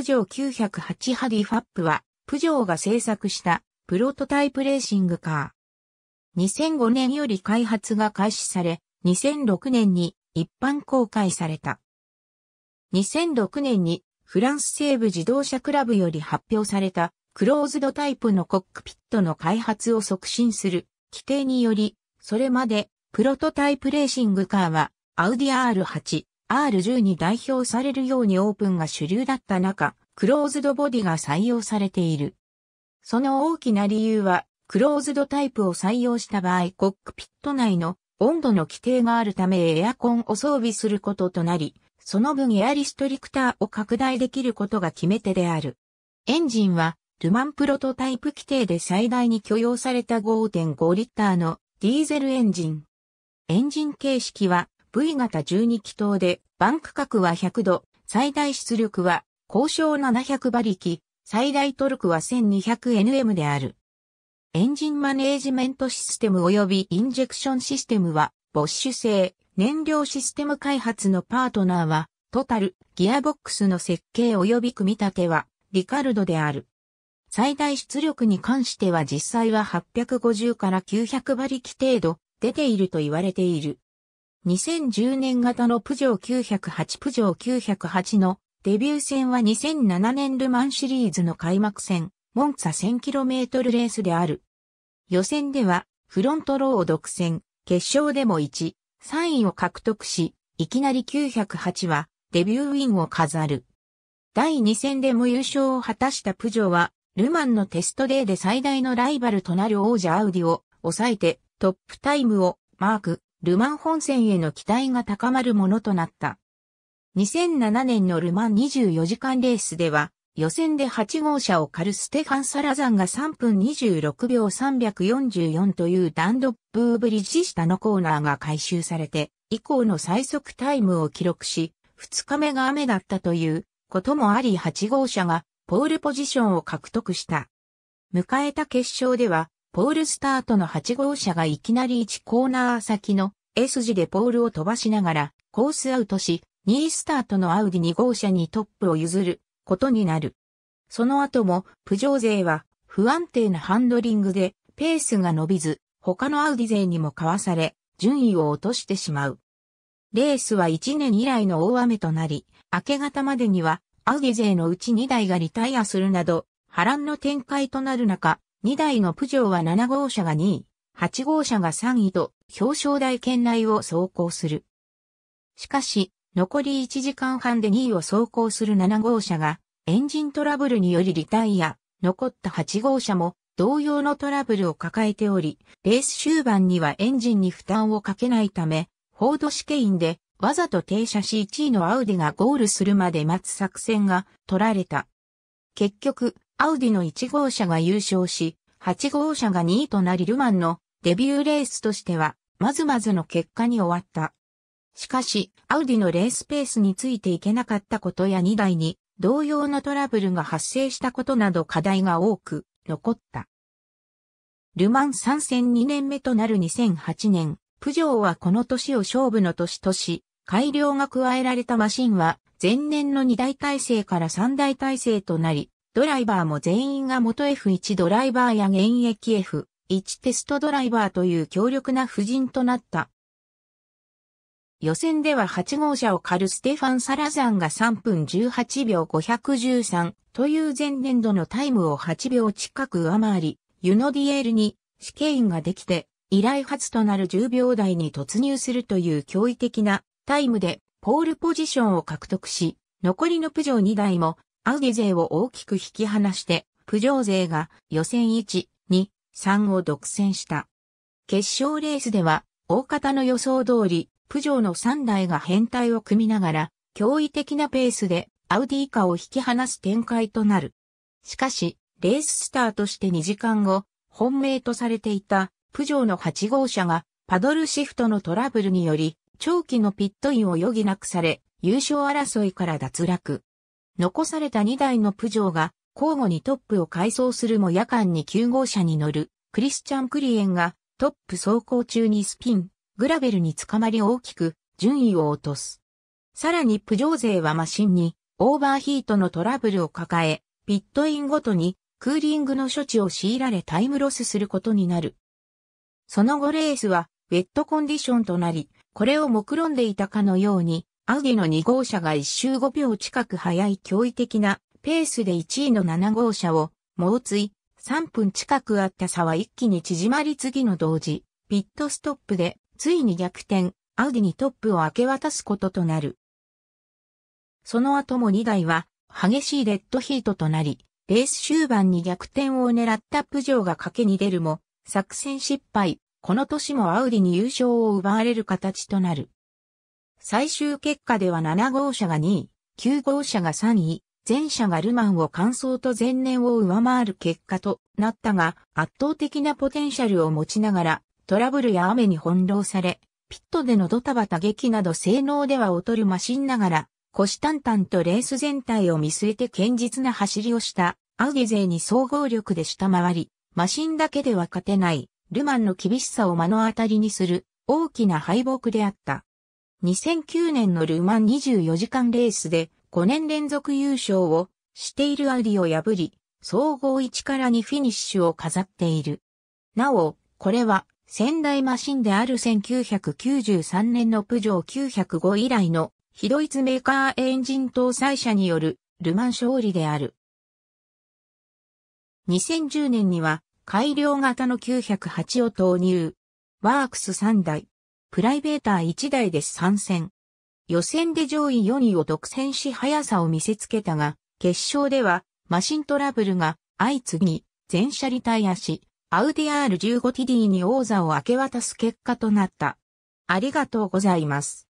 プジョー908ハディファップは、プジョーが制作したプロトタイプレーシングカー。2005年より開発が開始され、2006年に一般公開された。2006年にフランス西部自動車クラブより発表されたクローズドタイプのコックピットの開発を促進する規定により、それまでプロトタイプレーシングカーはアウディ R8、R10 に代表されるようにオープンが主流だった中、クローズドボディが採用されている。その大きな理由は、クローズドタイプを採用した場合コックピット内の温度の規定があるためエアコンを装備することとなり、その分エアリストリクターを拡大できることが決め手である。エンジンは、ルマンプロトタイプ規定で最大に許容された5.5リッターのディーゼルエンジン。エンジン形式は V 型12気筒で、バンク角は100度、最大出力は、高小700馬力、最大トルクは 1200Nm である。エンジンマネージメントシステム及びインジェクションシステムは、ボッシュ製、燃料システム開発のパートナーは、トタル、ギアボックスの設計及び組み立ては、リカルドである。最大出力に関しては実際は850から900馬力程度出ていると言われている。2010年型のプジョー908プジョー908のデビュー戦は2007年ルマンシリーズの開幕戦、モンツァ 1000km レースである。予選ではフロントローを独占、決勝でも1、3位を獲得し、いきなり908はデビューウィンを飾る。第2戦でも優勝を果たしたプジョーは、ルマンのテストデーで最大のライバルとなる王者アウディを抑えてトップタイムをマーク。ルマン本戦への期待が高まるものとなった。2007年のルマン24時間レースでは、予選で8号車をカルステファン・サラザンが3分26秒344というダンドップーブリッジ下のコーナーが回収されて、以降の最速タイムを記録し、2日目が雨だったということもあり8号車がポールポジションを獲得した。迎えた決勝では、ポールスタートの8号車がいきなり1コーナー先の S 字でポールを飛ばしながらコースアウトし、2位スタートのアウディ2号車にトップを譲ることになる。その後も、プジョー勢は不安定なハンドリングでペースが伸びず、他のアウディ勢にもかわされ、順位を落としてしまう。レースは1年以来の大雨となり、明け方までにはアウディ勢のうち2台がリタイアするなど、波乱の展開となる中、2台のプジョーは7号車が2位、8号車が3位と表彰台圏内を走行する。しかし、残り1時間半で2位を走行する7号車が、エンジントラブルによりリタイア、残った8号車も同様のトラブルを抱えており、レース終盤にはエンジンに負担をかけないため、フォード試験でわざと停車し1位のアウディがゴールするまで待つ作戦が取られた。結局、アウディの1号車が優勝し、8号車が2位となりルマンのデビューレースとしては、まずまずの結果に終わった。しかし、アウディのレースペースについていけなかったことや2台に同様のトラブルが発生したことなど課題が多く残った。ルマン参戦2年目となる2008年、プジョーはこの年を勝負の年とし、改良が加えられたマシンは前年の2台体制から3台体制となり、ドライバーも全員が元 F1 ドライバーや現役 F1 テストドライバーという強力な布陣となった。予選では8号車を狩るステファン・サラザンが3分18秒513という前年度のタイムを8秒近く上回り、ユノディエールに試験員ができて、以来初となる10秒台に突入するという驚異的なタイムでポールポジションを獲得し、残りのプジョー2台もアウディ勢を大きく引き離して、プジョー勢が予選1、2、3を独占した。決勝レースでは、大方の予想通り、プジョーの3台が変態を組みながら、驚異的なペースで、アウディ以下を引き離す展開となる。しかし、レーススターとして2時間後、本命とされていた、プジョーの8号車が、パドルシフトのトラブルにより、長期のピットインを余儀なくされ、優勝争いから脱落。残された2台のプジョーが交互にトップを改装するも夜間に9号車に乗るクリスチャン・クリエンがトップ走行中にスピン、グラベルに捕まり大きく順位を落とす。さらにプジョー勢はマシンにオーバーヒートのトラブルを抱え、ピットインごとにクーリングの処置を強いられタイムロスすることになる。その後レースはウェットコンディションとなり、これを目論んでいたかのようにアウディの2号車が1周5秒近く速い驚異的なペースで1位の7号車を猛追、3分近くあった差は一気に縮まり次の同時、ピットストップでついに逆転、アウディにトップを明け渡すこととなる。その後も2台は激しいレッドヒートとなり、レース終盤に逆転を狙ったプジョーが賭けに出るも、作戦失敗、この年もアウディに優勝を奪われる形となる。最終結果では7号車が2位、9号車が3位、前者がルマンを完走と前年を上回る結果となったが、圧倒的なポテンシャルを持ちながら、トラブルや雨に翻弄され、ピットでのドタバタ劇など性能では劣るマシンながら、腰淡々とレース全体を見据えて堅実な走りをしたアウディ勢に総合力で下回り、マシンだけでは勝てない、ルマンの厳しさを目の当たりにする大きな敗北であった。2009年のルマン24時間レースで5年連続優勝をしているアディを破り、総合1から2フィニッシュを飾っている。なお、これは仙台マシンである1993年のプジョー905以来のヒドイツメーカーエンジン搭載車によるルマン勝利である。2010年には改良型の908を投入。ワークス3台、プライベーター1台で参戦。予選で上位4位を独占し速さを見せつけたが、決勝ではマシントラブルが相次ぎ、全車リタイアし、アウディ R15TD に王座を明け渡す結果となった。ありがとうございます。